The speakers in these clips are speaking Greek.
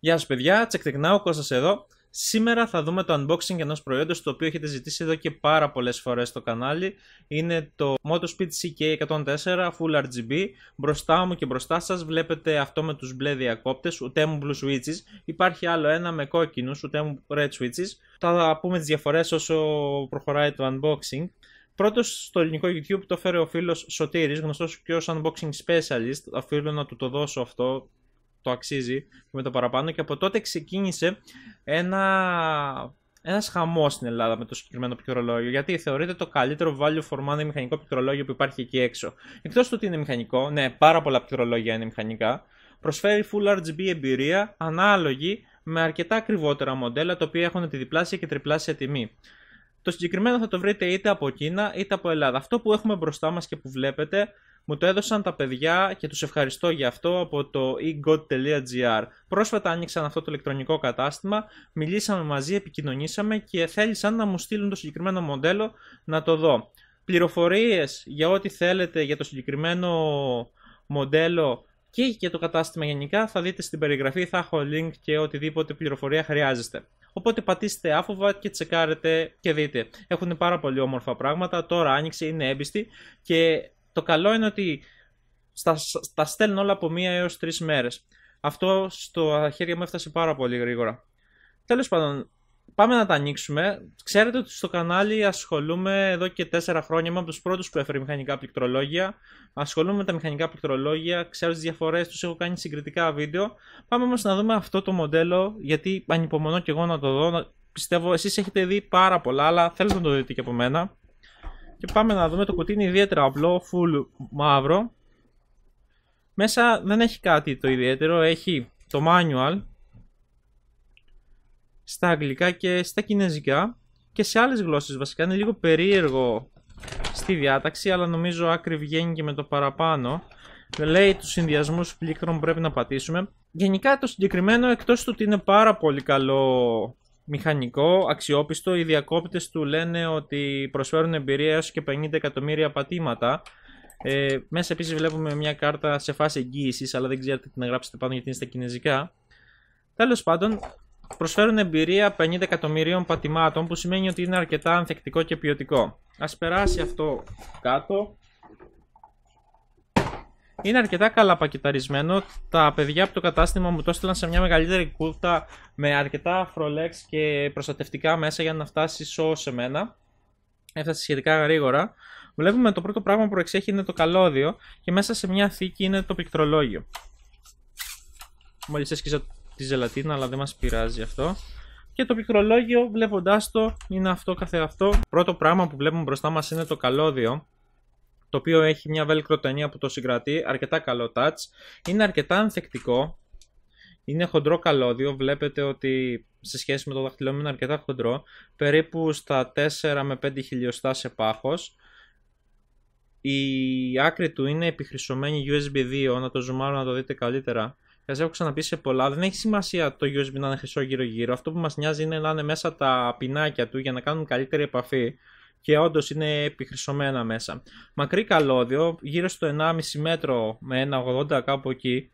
Γεια σας, παιδιά. Τσεκτεκνάω, Κώστας εδώ. Σήμερα θα δούμε το unboxing ενός προϊόντος το οποίο έχετε ζητήσει εδώ και πάρα πολλές φορές στο κανάλι. Είναι το MotoSpeed CK104 Full RGB. Μπροστά μου και μπροστά σας βλέπετε αυτό με τους μπλε διακόπτε, ούτε μου blue switches. Υπάρχει άλλο ένα με κόκκινους, ούτε μου red switches. Θα πούμε τις διαφορές όσο προχωράει το unboxing. Πρώτος στο ελληνικό YouTube το φέρει ο φίλος Σωτήρης, γνωστός και ως unboxing specialist. Οφείλω να του το δώσω αυτό το αξίζει και με το παραπάνω και από τότε ξεκίνησε ένα ένας χαμός στην Ελλάδα με το συγκεκριμένο πληκτρολόγιο. Γιατί θεωρείται το καλύτερο value for money μηχανικό πληκτρολόγιο που υπάρχει εκεί έξω. Εκτός του ότι είναι μηχανικό, ναι, πάρα πολλά πληκτρολόγια είναι μηχανικά. Προσφέρει full RGB εμπειρία ανάλογη με αρκετά ακριβότερα μοντέλα τα οποία έχουν τη διπλάσια και τριπλάσια τιμή. Το συγκεκριμένο θα το βρείτε είτε από Κίνα είτε από Ελλάδα. Αυτό που έχουμε μπροστά μας και που βλέπετε μου το έδωσαν τα παιδιά και τους ευχαριστώ για αυτό από το egot.gr. Πρόσφατα άνοιξαν αυτό το ηλεκτρονικό κατάστημα, μιλήσαμε μαζί, επικοινωνήσαμε και θέλησαν να μου στείλουν το συγκεκριμένο μοντέλο να το δω. Πληροφορίες για ό,τι θέλετε για το συγκεκριμένο μοντέλο και για το κατάστημα γενικά θα δείτε στην περιγραφή, θα έχω link και οτιδήποτε πληροφορία χρειάζεστε. Οπότε πατήστε άφοβα και τσεκάρετε και δείτε. Έχουν πάρα πολύ όμορφα πράγματα. Τώρα άνοιξε, είναι έμπιστη και το καλό είναι ότι στα, τα στέλνω όλα από μία έως τρεις μέρες. Αυτό στο χέρια μου έφτασε πάρα πολύ γρήγορα. Τέλος πάντων, πάμε να τα ανοίξουμε. Ξέρετε ότι στο κανάλι ασχολούμαι εδώ και τέσσερα χρόνια. Είμαι από τους πρώτους που έφερε μηχανικά πληκτρολόγια. Ασχολούμαι με τα μηχανικά πληκτρολόγια, ξέρω τις διαφορές τους, έχω κάνει συγκριτικά βίντεο. Πάμε όμως να δούμε αυτό το μοντέλο, γιατί ανυπομονώ και εγώ να το δω. Πιστεύω, εσείς έχετε δει πάρα πολλά, αλλά θέλω να το δείτε και από μένα. Και πάμε να δούμε, το κουτί είναι ιδιαίτερα απλό, full μαύρο. Μέσα δεν έχει κάτι το ιδιαίτερο, έχει το manual στα αγγλικά και στα κινέζικα και σε άλλες γλώσσες βασικά. Είναι λίγο περίεργο στη διάταξη, αλλά νομίζω άκρη βγαίνει και με το παραπάνω. Λέει τους συνδυασμούς πλήκτρων που πρέπει να πατήσουμε. Γενικά το συγκεκριμένο, εκτός του ότι είναι πάρα πολύ καλό μηχανικό, αξιόπιστο. Οι διακόπτες του λένε ότι προσφέρουν εμπειρία έως και 50 εκατομμύρια πατήματα. Ε, μέσα επίσης βλέπουμε μια κάρτα σε φάση εγγύησης, αλλά δεν ξέρετε τι να γράψετε πάνω γιατί είναι στα κινέζικα. τέλος πάντων, προσφέρουν εμπειρία 50 εκατομμυρίων πατημάτων που σημαίνει ότι είναι αρκετά ανθεκτικό και ποιοτικό. Ας περάσει αυτό κάτω. Είναι αρκετά καλά πακεταρισμένο. Τα παιδιά από το κατάστημα μου το έστειλαν σε μια μεγαλύτερη κούρτα με αρκετά φρολέξ και προστατευτικά μέσα για να φτάσει σώ σε μένα. Έφτασε σχετικά γρήγορα. Βλέπουμε το πρώτο πράγμα που εξέχει είναι το καλώδιο και μέσα σε μια θήκη είναι το πληκτρολόγιο. Μόλις έσκυζα τη ζελατίνα, αλλά δεν μας πειράζει αυτό. Και το πληκτρολόγιο, βλέποντάς το, είναι αυτό καθεαυτό. Πρώτο πράγμα που βλέπουμε μπροστά μας είναι το καλώδιο το οποίο έχει μια βέλκρο ταινία που το συγκρατεί, αρκετά καλό touch. Είναι αρκετά ανθεκτικό, είναι χοντρό καλώδιο, βλέπετε ότι σε σχέση με το δαχτυλό μου είναι αρκετά χοντρό, περίπου στα 4 με 5 χιλιοστά σε πάχος. Η άκρη του είναι επιχρυσωμένη USB 2, να το ζουμάρω να το δείτε καλύτερα. Και έχω ξαναπεί σε πολλά, δεν έχει σημασία το USB να είναι χρυσό γύρω γύρω, αυτό που μας νοιάζει είναι να είναι μέσα τα πινάκια του για να κάνουν καλύτερη επαφή και όντως είναι επιχρυσωμένα μέσα. Μακρύ καλώδιο, γύρω στο 1,5 μέτρο με 1,80 κάπου εκεί,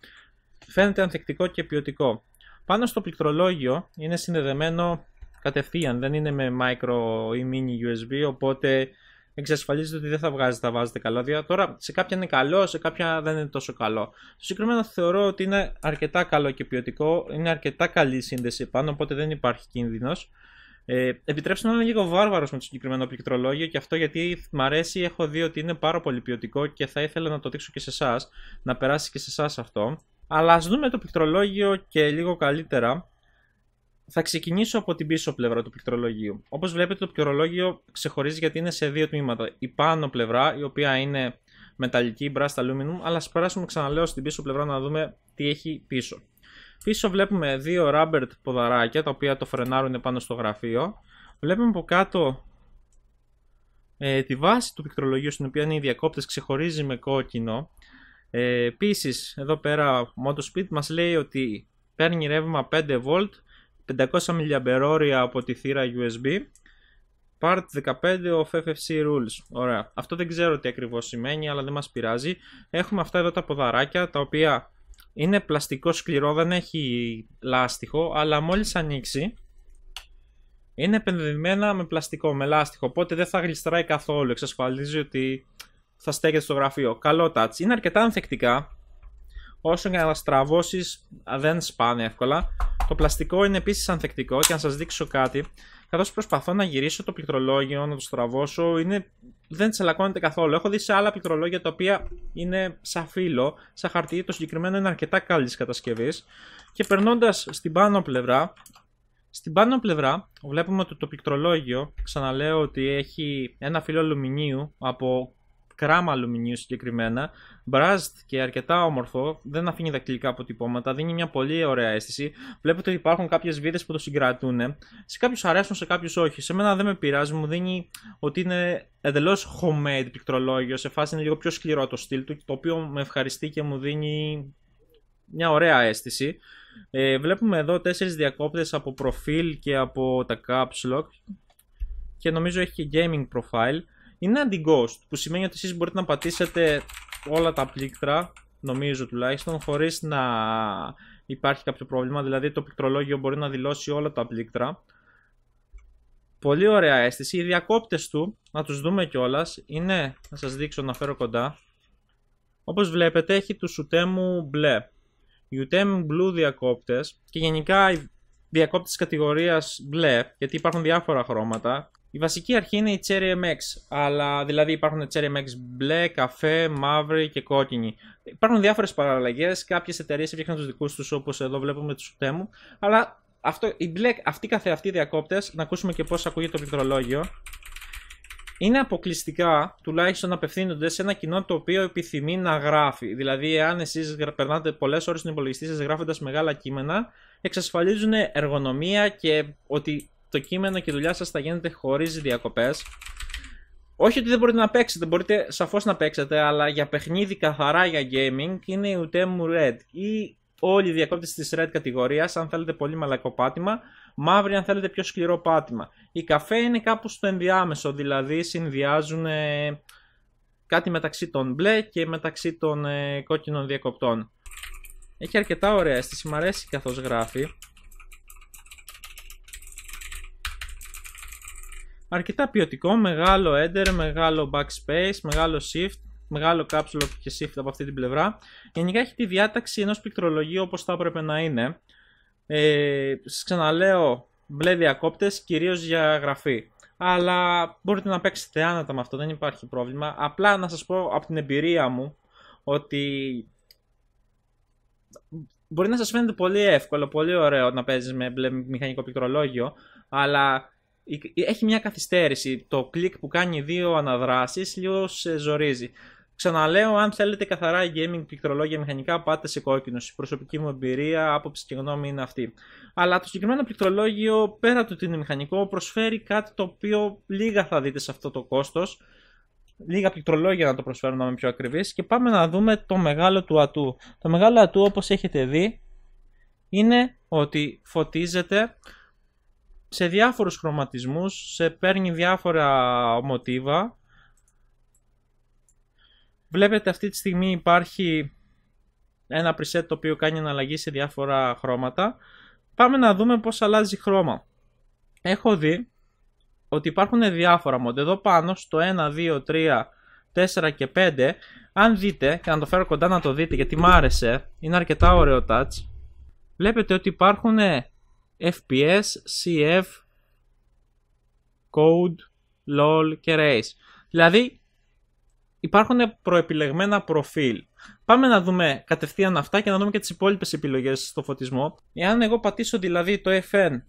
φαίνεται ανθεκτικό και ποιοτικό. Πάνω στο πληκτρολόγιο είναι συνδεδεμένο κατευθείαν, δεν είναι με micro ή mini USB, οπότε εξασφαλίζεται ότι δεν θα βγάζει τα βάζετε καλώδια. Τώρα σε κάποια είναι καλό, σε κάποια δεν είναι τόσο καλό. Συγκεκριμένα συγκεκριμένο θεωρώ ότι είναι αρκετά καλό και ποιοτικό, είναι αρκετά καλή σύνδεση πάνω, οπότε δεν υπάρχει κίνδυνος. Ε, επιτρέψτε να είμαι λίγο βάρβαρος με το συγκεκριμένο πληκτρολόγιο και αυτό γιατί μ' αρέσει, έχω δει ότι είναι πάρα πολύ ποιοτικό και θα ήθελα να το δείξω και σε εσάς, να περάσει και σε εσάς αυτό. Αλλά ας δούμε το πληκτρολόγιο και λίγο καλύτερα. Θα ξεκινήσω από την πίσω πλευρά του πληκτρολόγιου. Όπως βλέπετε, το πληκτρολόγιο ξεχωρίζει γιατί είναι σε δύο τμήματα. Η πάνω πλευρά, η οποία είναι μεταλλική, μπράστα aluminum, αλλά ας περάσουμε ξαναλέω στην πίσω πλευρά να δούμε τι έχει πίσω. Πίσω βλέπουμε δύο ράμπερτ ποδαράκια τα οποία το φρενάρουν πάνω στο γραφείο. Βλέπουμε από κάτω ε, τη βάση του πληκτρολογίου στην οποία είναι οι διακόπτες, ξεχωρίζει με κόκκινο. Ε, Επίσης, εδώ πέρα ο MotoSpeed μας λέει ότι παίρνει ρεύμα 5V 500 mAh από τη θύρα USB Part 15 of FFC Rules. Ωραία. Αυτό δεν ξέρω τι ακριβώς σημαίνει, αλλά δεν μας πειράζει. Έχουμε αυτά εδώ τα ποδαράκια, τα οποία είναι πλαστικό σκληρό, δεν έχει λάστιχο, αλλά μόλις ανοίξει είναι επενδυμένα με πλαστικό, με λάστιχο, οπότε δεν θα γλιστράει καθόλου, εξασφαλίζει ότι θα στέκεται στο γραφείο. Καλό touch. Είναι αρκετά ανθεκτικά, όσο για να στραβώσεις δεν σπάνε εύκολα. Το πλαστικό είναι επίσης ανθεκτικό και αν σας δείξω κάτι καθώς προσπαθώ να γυρίσω το πληκτρολόγιο, να το στραβώσω, είναι... δεν τσελακώνεται καθόλου. Έχω δει σε άλλα πληκτρολόγια τα οποία είναι σαν φύλλο, σαν χαρτί, το συγκεκριμένο είναι αρκετά καλής κατασκευής. Και περνώντας στην πάνω πλευρά, στην πάνω πλευρά βλέπουμε ότι το πληκτρολόγιο, ξαναλέω ότι έχει ένα φύλλο αλουμινίου από κράμα αλουμινίου συγκεκριμένα, μπράζτ και αρκετά όμορφο, δεν αφήνει δακτυλικά αποτυπώματα, δίνει μια πολύ ωραία αίσθηση. Βλέπετε ότι υπάρχουν κάποιες βίδες που το συγκρατούν. Σε κάποιους αρέσουν, σε κάποιους όχι. Σε μένα δεν με πειράζει, μου δίνει ότι είναι εντελώς homemade πληκτρολόγιο, σε φάση είναι λίγο πιο σκληρό το στυλ του, το οποίο με ευχαριστεί και μου δίνει μια ωραία αίσθηση. Ε, βλέπουμε εδώ τέσσερις διακόπτες από προφίλ και από τα caps lock και νομίζω έχει και gaming profile είναι anti-ghost που σημαίνει ότι εσείς μπορείτε να πατήσετε όλα τα πλήκτρα νομίζω τουλάχιστον χωρίς να υπάρχει κάποιο πρόβλημα δηλαδή το πληκτρολόγιο μπορεί να δηλώσει όλα τα πλήκτρα Πολύ ωραία αίσθηση, οι διακόπτες του, να τους δούμε κιόλας. είναι, να σας δείξω να φέρω κοντά Όπως βλέπετε έχει τους σουτέμου μπλε ουτέμου Blue διακόπτες και γενικά οι διακόπτες κατηγορίας μπλε γιατί υπάρχουν διάφορα χρώματα η βασική αρχή είναι η Cherry MX, αλλά δηλαδή υπάρχουν Cherry MX μπλε, καφέ, μαύρη και κόκκινη. Υπάρχουν διάφορες παραλλαγές, κάποιες εταιρείες έφτιαχναν τους δικούς τους όπως εδώ βλέπουμε τους Σουτέμου, αλλά αυτό, οι μπλε, αυτοί διακόπτες, να ακούσουμε και πώς ακούγεται το πληκτρολόγιο, είναι αποκλειστικά τουλάχιστον απευθύνονται σε ένα κοινό το οποίο επιθυμεί να γράφει. Δηλαδή, εάν εσείς περνάτε πολλές ώρες στον υπολογιστή σας γράφοντας μεγάλα κείμενα, εξασφαλίζουν εργονομία και ότι το κείμενο και η δουλειά σας θα γίνεται χωρίς διακοπές. Όχι ότι δεν μπορείτε να παίξετε, μπορείτε σαφώς να παίξετε, αλλά για παιχνίδι καθαρά για gaming είναι η μου Red ή όλοι οι διακόπτες της Red κατηγορίας, αν θέλετε πολύ μαλακό πάτημα, μαύρη αν θέλετε πιο σκληρό πάτημα. Η καφέ είναι κάπου στο ενδιάμεσο, δηλαδή συνδυάζουν ε, κάτι μεταξύ των μπλε και μεταξύ των ε, κόκκινων διακοπτών. Έχει αρκετά ωραία αίσθηση, μου αρέσει γράφει. αρκετά ποιοτικό, μεγάλο header, μεγάλο backspace, μεγάλο shift, μεγάλο caps και shift από αυτή την πλευρά. Γενικά έχει τη διάταξη ενός πληκτρολογίου όπως θα έπρεπε να είναι. Ε, σας ξαναλέω, μπλε διακόπτες, κυρίως για γραφή. Αλλά μπορείτε να παίξετε άνατα με αυτό, δεν υπάρχει πρόβλημα. Απλά να σας πω από την εμπειρία μου ότι μπορεί να σας φαίνεται πολύ εύκολο, πολύ ωραίο να παίζεις με μηχανικό πληκτρολόγιο, αλλά έχει μια καθυστέρηση. Το κλικ που κάνει δύο αναδράσεις λίγο σε ζορίζει. Ξαναλέω, αν θέλετε καθαρά gaming, πληκτρολόγια, μηχανικά, πάτε σε κόκκινος. Η προσωπική μου εμπειρία, άποψη και γνώμη είναι αυτή. Αλλά το συγκεκριμένο πληκτρολόγιο, πέρα του ότι είναι μηχανικό, προσφέρει κάτι το οποίο λίγα θα δείτε σε αυτό το κόστος. Λίγα πληκτρολόγια να το προσφέρουν να είμαι πιο ακριβής. Και πάμε να δούμε το μεγάλο του ατού. Το μεγάλο ατού, όπως έχετε δει, είναι ότι φωτίζεται σε διάφορους χρωματισμούς, σε παίρνει διάφορα μοτίβα. Βλέπετε αυτή τη στιγμή υπάρχει ένα preset το οποίο κάνει αναλλαγή σε διάφορα χρώματα. Πάμε να δούμε πώς αλλάζει χρώμα. Έχω δει ότι υπάρχουν διάφορα μοντέ Εδώ πάνω στο 1, 2, 3, 4 και 5. Αν δείτε, και να το φέρω κοντά να το δείτε γιατί μ' άρεσε, είναι αρκετά ωραίο touch. Βλέπετε ότι υπάρχουν FPS, CF, Code, LOL και Race. Δηλαδή υπάρχουν προεπιλεγμένα προφίλ. Πάμε να δούμε κατευθείαν αυτά και να δούμε και τις υπόλοιπες επιλογές στο φωτισμό. Εάν εγώ πατήσω δηλαδή το FN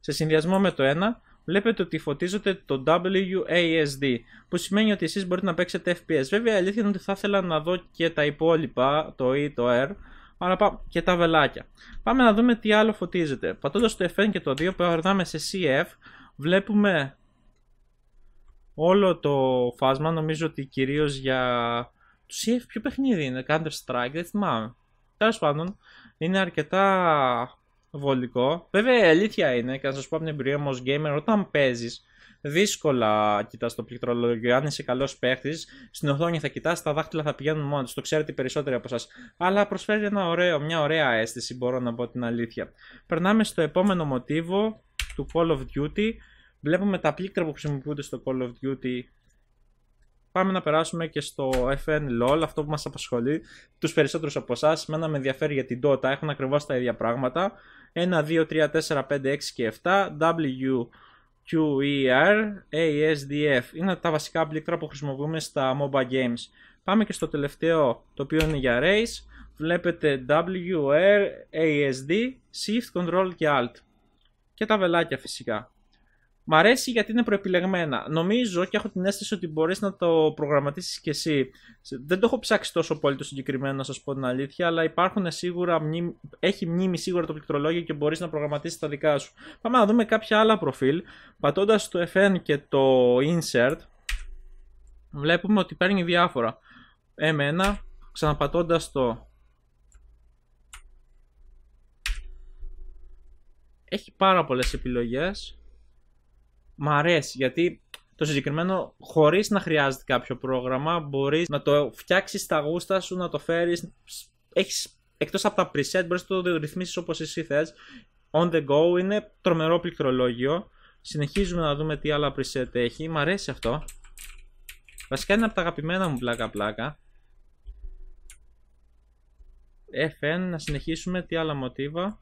σε συνδυασμό με το 1, βλέπετε ότι φωτίζεται το WASD, που σημαίνει ότι εσείς μπορείτε να παίξετε FPS. Βέβαια, η αλήθεια είναι ότι θα ήθελα να δω και τα υπόλοιπα, το E, το R, Άρα πάμε και τα βελάκια. Πάμε να δούμε τι άλλο φωτίζεται. Πατώντας το F1 και το 2 περνάμε σε CF, βλέπουμε όλο το φάσμα, νομίζω ότι κυρίως για... Το CF ποιο παιχνίδι είναι, Counter Strike, δεν θυμάμαι. Τέλος πάντων, είναι αρκετά βολικό. Βέβαια η αλήθεια είναι, και να σας πω από την εμπειρία μου ως gamer, όταν παίζεις, δύσκολα κοιτάς το πληκτρολόγιο. Αν είσαι καλός παίχτης, στην οθόνη θα κοιτάς, τα δάχτυλα θα πηγαίνουν μόνα τους. Το ξέρετε περισσότεροι από εσά. Αλλά προσφέρει ένα ωραίο, μια ωραία αίσθηση, μπορώ να πω την αλήθεια. Περνάμε στο επόμενο μοτίβο του Call of Duty. Βλέπουμε τα πλήκτρα που χρησιμοποιούνται στο Call of Duty πάμε να περάσουμε και στο FN LOL, αυτό που μας απασχολεί τους περισσότερους από εσάς. Μένα με ενδιαφέρει για την Dota, έχουν ακριβώς τα ίδια πράγματα. 1, 2, 3, 4, 5, 6 και 7. W, Q, E, R, A, S, D, F. Είναι τα βασικά πλήκτρα που χρησιμοποιούμε στα MOBA games. Πάμε και στο τελευταίο, το οποίο είναι για Race. Βλέπετε W, e R, A, S, D, Shift, Control και Alt. Και τα βελάκια φυσικά. Μ' αρέσει γιατί είναι προεπιλεγμένα. Νομίζω και έχω την αίσθηση ότι μπορείς να το προγραμματίσεις κι εσύ. Δεν το έχω ψάξει τόσο πολύ το συγκεκριμένο, να σας πω την αλήθεια, αλλά υπάρχουν σίγουρα έχει μνήμη σίγουρα το πληκτρολόγιο και μπορείς να προγραμματίσεις τα δικά σου. Πάμε να δούμε κάποια άλλα προφίλ. Πατώντας το FN και το Insert, βλέπουμε ότι παίρνει διάφορα. Εμένα, ξαναπατώντας το έχει πάρα πολλές επιλογές Μ' αρέσει γιατί το συγκεκριμένο, χωρίς να χρειάζεται κάποιο πρόγραμμα, μπορείς να το φτιάξεις στα γούστα σου, να το φέρεις Έχεις εκτός από τα preset, μπορείς να το ρυθμίσεις όπως εσύ θες. On the go είναι τρομερό πληκτρολόγιο. Συνεχίζουμε να δούμε τι άλλα preset έχει. Μ' αρέσει αυτό. Βασικά είναι από τα αγαπημένα μου πλάκα-πλάκα. FN, να συνεχίσουμε. Τι άλλα μοτίβα.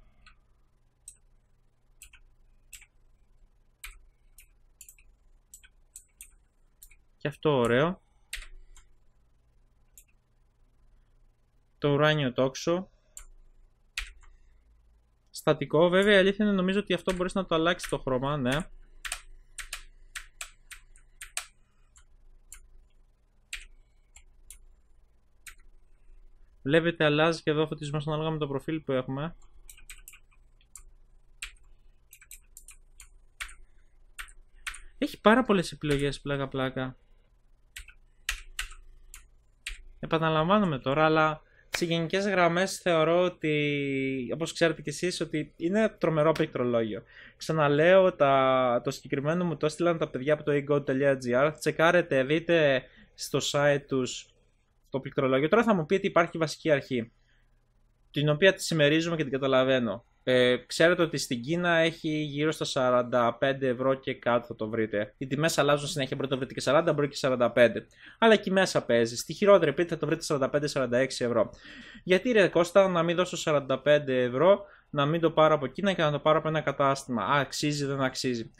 Και αυτό ωραίο. Το ουράνιο τόξο. Στατικό. Βέβαια η αλήθεια είναι νομίζω ότι αυτό μπορείς να το αλλάξεις το χρώμα, ναι. Βλέπετε αλλάζει και εδώ ο φωτισμός ανάλογα με το προφίλ που έχουμε. Έχει πάρα πολλές επιλογές πλάκα πλάκα επαναλαμβάνομαι τώρα, αλλά σε γενικές γραμμές θεωρώ ότι, όπως ξέρετε κι εσείς, ότι είναι τρομερό πληκτρολόγιο. Ξαναλέω, τα, το συγκεκριμένο μου το έστειλαν τα παιδιά από το ego.gr. Τσεκάρετε, δείτε στο site τους το πληκτρολόγιο. Τώρα θα μου πείτε ότι υπάρχει βασική αρχή, την οποία τη συμμερίζουμε και την καταλαβαίνω. Ε, ξέρετε ότι στην Κίνα έχει γύρω στα 45 ευρώ και κάτω θα το βρείτε. Οι τιμές αλλάζουν συνέχεια. Μπορείτε να το βρείτε και 40, μπορείτε και 45. Αλλά εκεί μέσα παίζει. Στη χειρότερη πίτα θα το βρείτε 45-46 ευρώ. Γιατί ρε Κώστα να μην δώσω 45 ευρώ, να μην το πάρω από Κίνα και να το πάρω από ένα κατάστημα. Α, αξίζει, δεν αξίζει.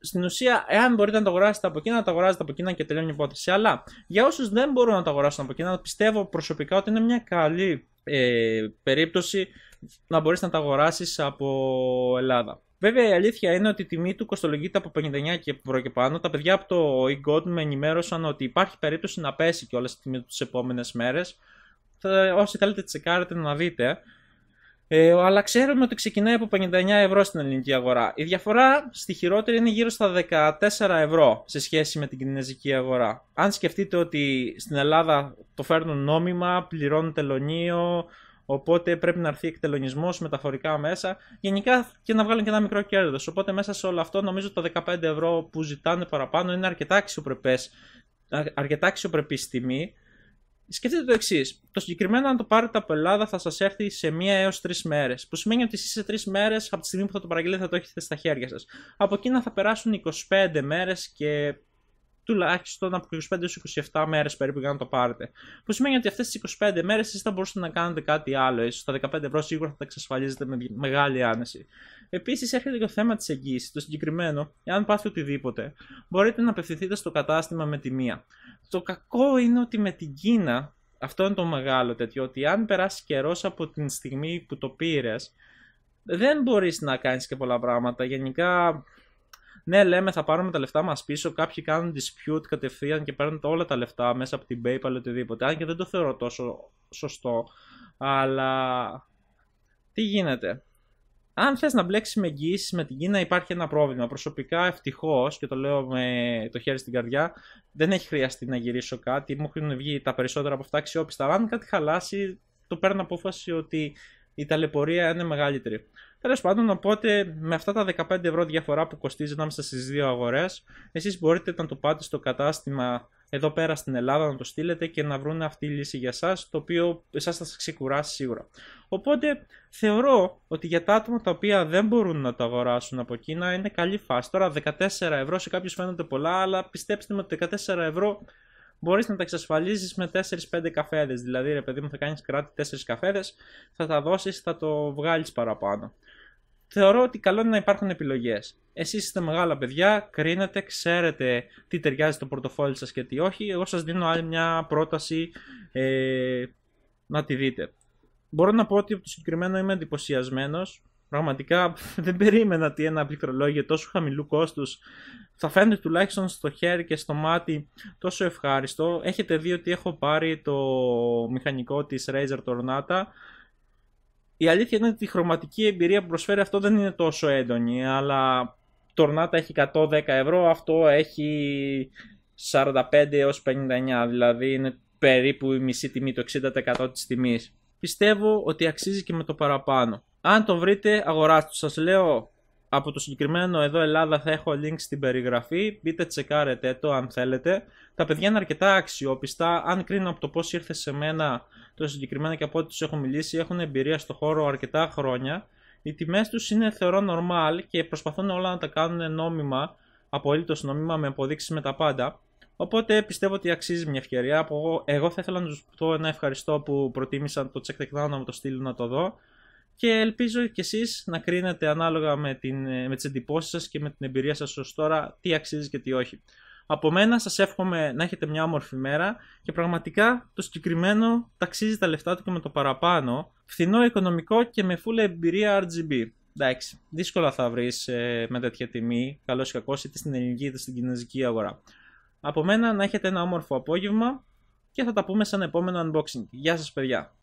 Στην ουσία, εάν μπορείτε να το αγοράσετε από Κίνα, να το αγοράζετε από Κίνα και τελειώνει η υπόθεση. Αλλά για όσους δεν μπορούν να το αγοράσουν από Κίνα, πιστεύω προσωπικά ότι είναι μια καλή ε, περίπτωση να μπορείς να τα αγοράσεις από Ελλάδα. Βέβαια η αλήθεια είναι ότι η τιμή του κοστολογείται από 59 και ευρώ και πάνω. Τα παιδιά από το eGod με ενημέρωσαν ότι υπάρχει περίπτωση να πέσει και όλες τη τιμή τους τις επόμενες μέρες. Θα, όσοι θέλετε τσεκάρετε να δείτε. Ε, αλλά ξέρουμε ότι ξεκινάει από 59 ευρώ στην ελληνική αγορά. Η διαφορά στη χειρότερη είναι γύρω στα 14 ευρώ σε σχέση με την κινέζικη αγορά. Αν σκεφτείτε ότι στην Ελλάδα το φέρνουν νόμιμα, πληρώνουν τελωνίο, Οπότε πρέπει να έρθει εκτελονισμός μεταφορικά μέσα. Γενικά και να βγάλουν και ένα μικρό κέρδος. Οπότε μέσα σε όλο αυτό νομίζω τα 15 ευρώ που ζητάνε παραπάνω είναι αρκετά αξιοπρεπές. αρκετά αξιοπρεπής τιμή. Σκεφτείτε το εξής. Το συγκεκριμένο, αν το πάρετε από Ελλάδα, θα σας έρθει σε μία έως τρεις μέρες. Που σημαίνει ότι εσείς σε τρεις μέρες, από τη στιγμή που θα το παραγγείλετε, θα το έχετε στα χέρια σας. Από εκείνα θα περάσουν 25 μέρες και τουλάχιστον από 25 27 μέρες περίπου για να το πάρετε. Που σημαίνει ότι αυτές τις 25 μέρες εσείς θα μπορούσατε να κάνετε κάτι άλλο, ίσως τα 15 ευρώ σίγουρα θα τα εξασφαλίζετε με μεγάλη άνεση. Επίσης, έρχεται και το θέμα της εγγύησης. το συγκεκριμένο, εάν πάθει οτιδήποτε, μπορείτε να απευθυνθείτε στο κατάστημα με τη μία. Το κακό είναι ότι με την Κίνα, αυτό είναι το μεγάλο τέτοιο, ότι αν περάσει καιρός από την στιγμή που το πήρες, δεν μπορείς να κάνεις και πολλά πράγματα. Γενικά ναι, λέμε θα πάρουμε τα λεφτά μας πίσω. Κάποιοι κάνουν dispute κατευθείαν και παίρνουν όλα τα λεφτά μέσα από την PayPal ή οτιδήποτε. Αν και δεν το θεωρώ τόσο σωστό. Αλλά τι γίνεται. Αν θες να μπλέξεις με εγγύησει με την Κίνα υπάρχει ένα πρόβλημα. Προσωπικά ευτυχώς και το λέω με το χέρι στην καρδιά δεν έχει χρειαστεί να γυρίσω κάτι. Μου έχουν βγει τα περισσότερα από αυτά αξιόπιστα. Αν κάτι χαλάσει το παίρνω απόφαση ότι η ταλαιπωρία είναι μεγαλύτερη. Τέλος πάντων, οπότε με αυτά τα 15 ευρώ διαφορά που κοστίζει ανάμεσα στις δύο αγορές, εσείς μπορείτε να το πάτε στο κατάστημα εδώ πέρα στην Ελλάδα να το στείλετε και να βρουν αυτή η λύση για εσά, το οποίο εσάς θα σας ξεκουράσει σίγουρα. Οπότε θεωρώ ότι για τα άτομα τα οποία δεν μπορούν να το αγοράσουν από Κίνα είναι καλή φάση. Τώρα 14 ευρώ σε κάποιους φαίνονται πολλά, αλλά πιστέψτε με ότι 14 ευρώ μπορείς να τα εξασφαλίζεις με 4-5 καφέδες. Δηλαδή, ρε παιδί μου, θα κάνεις κράτη 4 καφέδες, θα τα δώσεις, θα το βγάλεις παραπάνω. Θεωρώ ότι καλό είναι να υπάρχουν επιλογές. Εσείς είστε μεγάλα παιδιά, κρίνετε, ξέρετε τι ταιριάζει το πορτοφόλι σας και τι όχι. Εγώ σας δίνω άλλη μια πρόταση ε, να τη δείτε. Μπορώ να πω ότι από το συγκεκριμένο είμαι εντυπωσιασμένος. Πραγματικά δεν περίμενα ότι ένα πληκτρολόγιο τόσο χαμηλού κόστους θα φαίνεται τουλάχιστον στο χέρι και στο μάτι τόσο ευχάριστο. Έχετε δει ότι έχω πάρει το μηχανικό της Razer Tornata. Η αλήθεια είναι ότι η χρωματική εμπειρία που προσφέρει αυτό δεν είναι τόσο έντονη, αλλά Tornata έχει 110 ευρώ, αυτό έχει 45 έως 59, δηλαδή είναι περίπου η μισή τιμή, το 60% της τιμής. Πιστεύω ότι αξίζει και με το παραπάνω. Αν τον βρείτε, αγοράστε. Σας λέω από το συγκεκριμένο εδώ Ελλάδα θα έχω link στην περιγραφή. Μπείτε τσεκάρετε το αν θέλετε. Τα παιδιά είναι αρκετά αξιόπιστα. Αν κρίνω από το πώς ήρθε σε μένα το συγκεκριμένο και από ό,τι τους έχω μιλήσει, έχουν εμπειρία στο χώρο αρκετά χρόνια. Οι τιμές τους είναι θεωρώ normal και προσπαθούν όλα να τα κάνουν νόμιμα, απόλύτω νόμιμα με αποδείξεις με τα πάντα. Οπότε πιστεύω ότι αξίζει μια ευκαιρία. Εγώ θα ήθελα να τους πω ένα ευχαριστώ που προτίμησαν το check να μου το στείλουν να το δω και ελπίζω και εσείς να κρίνετε ανάλογα με, την, ε, με τις εντυπώσεις σας και με την εμπειρία σας ως τώρα τι αξίζει και τι όχι. Από μένα σας εύχομαι να έχετε μια όμορφη μέρα και πραγματικά το συγκεκριμένο ταξίζει τα λεφτά του και με το παραπάνω, φθηνό, οικονομικό και με full εμπειρία RGB. Εντάξει, δύσκολα θα βρεις ε, με τέτοια τιμή, καλό ή κακό, είτε στην ελληνική είτε στην κινέζικη αγορά. Από μένα να έχετε ένα όμορφο απόγευμα και θα τα πούμε σαν επόμενο unboxing. Γεια σας παιδιά!